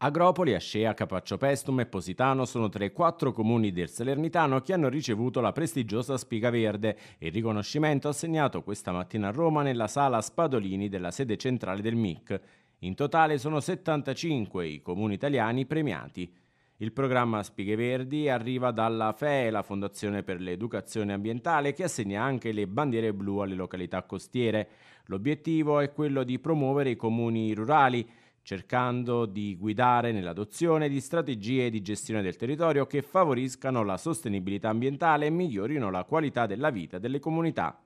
Agropoli, Ascea, Capaccio Pestum e Positano sono tra i quattro comuni del Salernitano che hanno ricevuto la prestigiosa Spiga Verde, il riconoscimento assegnato questa mattina a Roma nella sala Spadolini della sede centrale del MIC. In totale sono 75 i comuni italiani premiati. Il programma Spighe Verdi arriva dalla FEE, la Fondazione per l'Educazione Ambientale, che assegna anche le bandiere blu alle località costiere. L'obiettivo è quello di promuovere i comuni rurali cercando di guidare nell'adozione di strategie di gestione del territorio che favoriscano la sostenibilità ambientale e migliorino la qualità della vita delle comunità.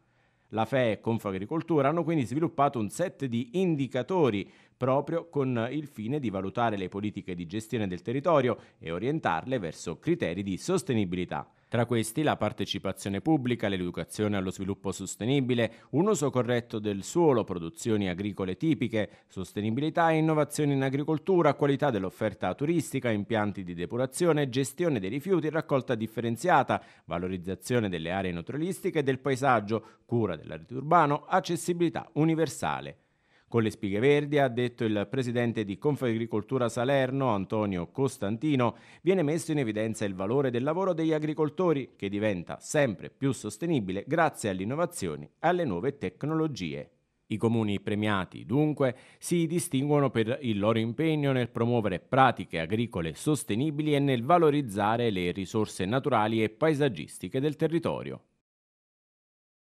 La FE e Confagricoltura hanno quindi sviluppato un set di indicatori proprio con il fine di valutare le politiche di gestione del territorio e orientarle verso criteri di sostenibilità. Tra questi la partecipazione pubblica, l'educazione allo sviluppo sostenibile, un uso corretto del suolo, produzioni agricole tipiche, sostenibilità e innovazioni in agricoltura, qualità dell'offerta turistica, impianti di depurazione, gestione dei rifiuti, raccolta differenziata, valorizzazione delle aree naturalistiche e del paesaggio, cura dell'arte urbano, accessibilità universale. Con le spighe verdi, ha detto il presidente di Confagricoltura Salerno, Antonio Costantino, viene messo in evidenza il valore del lavoro degli agricoltori, che diventa sempre più sostenibile grazie alle innovazioni e alle nuove tecnologie. I comuni premiati, dunque, si distinguono per il loro impegno nel promuovere pratiche agricole sostenibili e nel valorizzare le risorse naturali e paesaggistiche del territorio.